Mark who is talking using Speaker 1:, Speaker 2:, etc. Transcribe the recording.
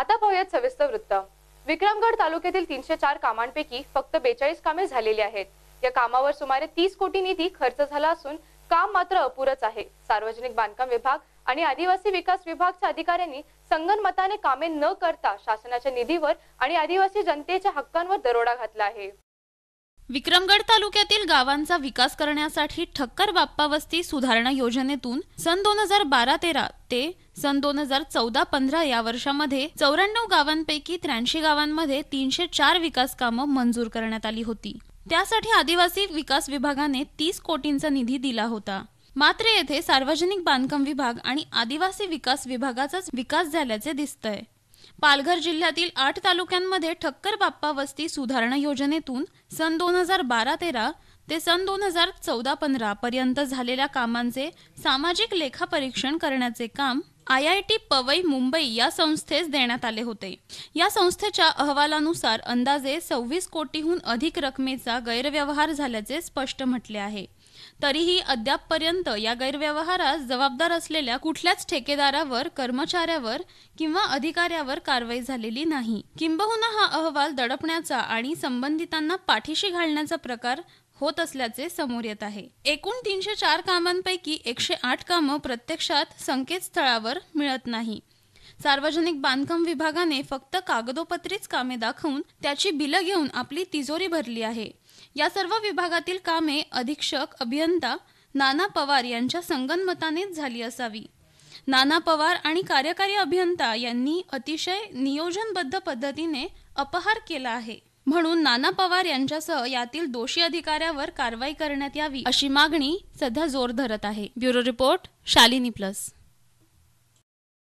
Speaker 1: आता पाहूयात सविस्तर वृत्त विक्रमगड तालुक्यातील तीनशे चार कामांपैकी फक्त बेचाळीस कामे झालेली आहेत या कामावर सुमारे तीस कोटी निधी खर्च झाला असून काम मात्र अपुरच आहे सार्वजनिक बांधकाम विभाग आणि आदिवासी विकास विभागच्या अधिकाऱ्यांनी संगनमताने कामे न करता शासनाच्या निधीवर आणि आदिवासी जनतेच्या हक्कांवर दरोडा घातला आहे
Speaker 2: विक्रमगड तालुक्यातील गावांचा विकास करण्यासाठी ठक्कर बाप्पा वस्ती सुधारणा योजनेतून सन दोन हजार बारा तेरा ते सन दोन हजार चौदा पंधरा या वर्षामध्ये चौऱ्याण्णव गावांपैकी त्र्याऐंशी गावांमध्ये तीनशे चार विकास कामं मंजूर करण्यात आली होती त्यासाठी आदिवासी विकास विभागाने तीस कोटींचा निधी दिला होता मात्र येथे सार्वजनिक बांधकाम विभाग आणि आदिवासी विकास विभागाचाच विकास झाल्याचे दिसतंय पालघर जिल्ह्यातील आठ तालुक्यांमध्ये ठक्कर बाप्पा वस्ती सुधारणा योजनेतून सन दोन हजार बारा तेरा ते सन दोन हजार चौदा पंधरा पर्यंत झालेल्या कामांचे सामाजिक लेखापरीक्षण करण्याचे काम I I T Powai Mumbai या संस्थेस देण्यात आले होते या संस्थेच्या अहवालानुसार अंदाजे सव्वीस कोटीहून अधिक रकमेचा गैरव्यवहार झाल्याचे स्पष्ट म्हटले आहे तरीही अद्यापपर्यंत या गैरव्यवहारास जबाबदार असलेल्या कुठल्याच ठेकेदारावर कर्मचाऱ्यावर किंवा अधिकाऱ्यावर कारवाई झालेली नाही किंबहुना हा अहवाल दडपण्याचा आणि संबंधितांना पाठीशी घालण्याचा प्रकार होत असल्याचे समोर येत आहे एकूण तीनशे चार कामांपैकी एकशे आठ कामं प्रत्यक्षात संकेतस्थळावर मिळत नाही सार्वजनिक बांधकाम विभागाने फक्त कागदोपत्रीच कामे दाखवून त्याची बिलं घेऊन आपली तिजोरी भरली आहे या सर्व विभागातील कामे अधीक्षक अभियंता नाना पवार यांच्या संगनमतानेच झाली असावी नाना पवार आणि कार्यकारी अभियंता यांनी अतिशय नियोजनबद्ध पद्धतीने अपहार केला आहे म्हणून नाना पवार यांच्यासह यातील दोषी अधिकाऱ्यावर कारवाई करण्यात यावी अशी मागणी सध्या जोर धरत आहे ब्युरो रिपोर्ट शालिनी प्लस